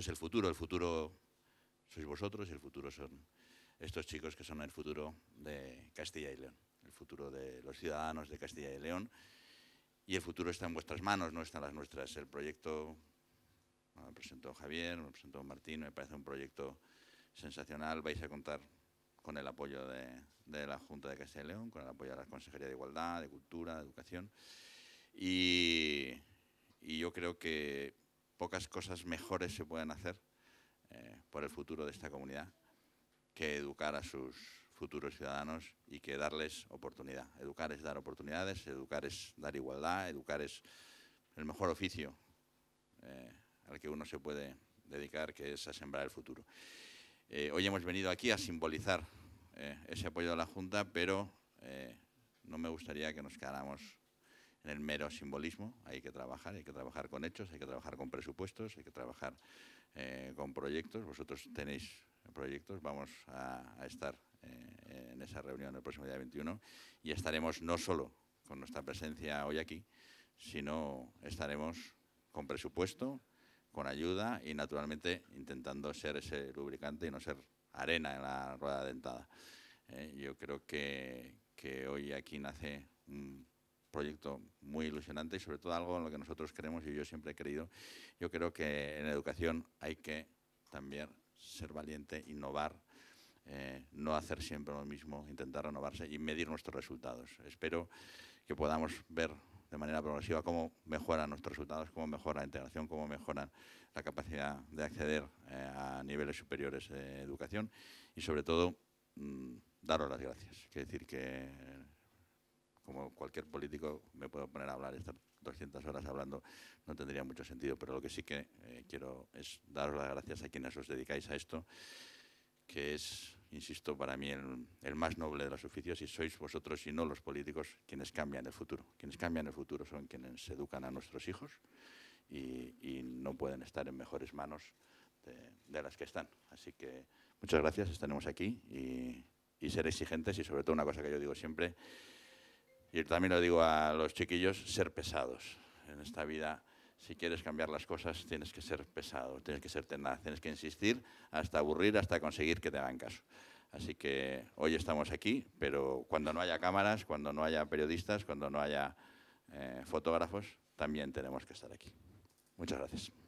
es el futuro, el futuro sois vosotros y el futuro son estos chicos que son el futuro de Castilla y León, el futuro de los ciudadanos de Castilla y León. Y el futuro está en vuestras manos, no está en las nuestras. El proyecto, me presentó Javier, me presentó Martín, me parece un proyecto sensacional. Vais a contar con el apoyo de, la Junta de Castilla y León, con el apoyo de la Consejería de Igualdad, de Cultura, de Educación. y yo creo que pocas cosas mejores se pueden hacer eh, por el futuro de esta comunidad que educar a sus futuros ciudadanos y que darles oportunidad. Educar es dar oportunidades, educar es dar igualdad, educar es el mejor oficio eh, al que uno se puede dedicar, que es a sembrar el futuro. Eh, hoy hemos venido aquí a simbolizar ese apoyo a la Junta, pero no me gustaría que nos quedáramos en el mero simbolismo, hay que trabajar, hay que trabajar con hechos, hay que trabajar con presupuestos, hay que trabajar eh, con proyectos. Vosotros tenéis proyectos, vamos a, estar eh, en esa reunión el próximo día 21 y estaremos no solo con nuestra presencia hoy aquí, sino estaremos con presupuesto, con ayuda y naturalmente intentando ser ese lubricante y no ser arena en la rueda dentada. Eh, yo creo que, que hoy aquí nace un proyecto muy ilusionante y sobre todo algo en lo que nosotros creemos y yo siempre he creído. Yo creo que en educación hay que también ser valiente, innovar, eh, no hacer siempre lo mismo, intentar renovarse y medir nuestros resultados. Espero que podamos ver de manera progresiva cómo mejoran nuestros resultados, cómo mejora la integración, cómo mejoran la capacidad de acceder eh, a niveles superiores de educación y sobre todo mm, daros las gracias. Quiero decir que como cualquier político, me puedo poner a hablar, estas 200 horas hablando no tendría mucho sentido, pero lo que sí que eh, quiero es daros las gracias a quienes os dedicáis a esto, que es, insisto, para mí el, más noble de los oficios y sois vosotros y no los políticos quienes cambian el futuro. Quienes cambian el futuro son quienes educan a nuestros hijos y, no pueden estar en mejores manos de, las que están. Así que muchas gracias, estaremos aquí y ser exigentes y sobre todo una cosa que yo digo siempre, y también lo digo a los chiquillos, ser pesados. En esta vida, si quieres cambiar las cosas, tienes que ser pesado, tienes que ser tenaz, tienes que insistir hasta aburrir, hasta conseguir que te hagan caso. Así que hoy estamos aquí, pero cuando no haya cámaras, cuando no haya periodistas, cuando no haya eh, fotógrafos, también tenemos que estar aquí. Muchas gracias.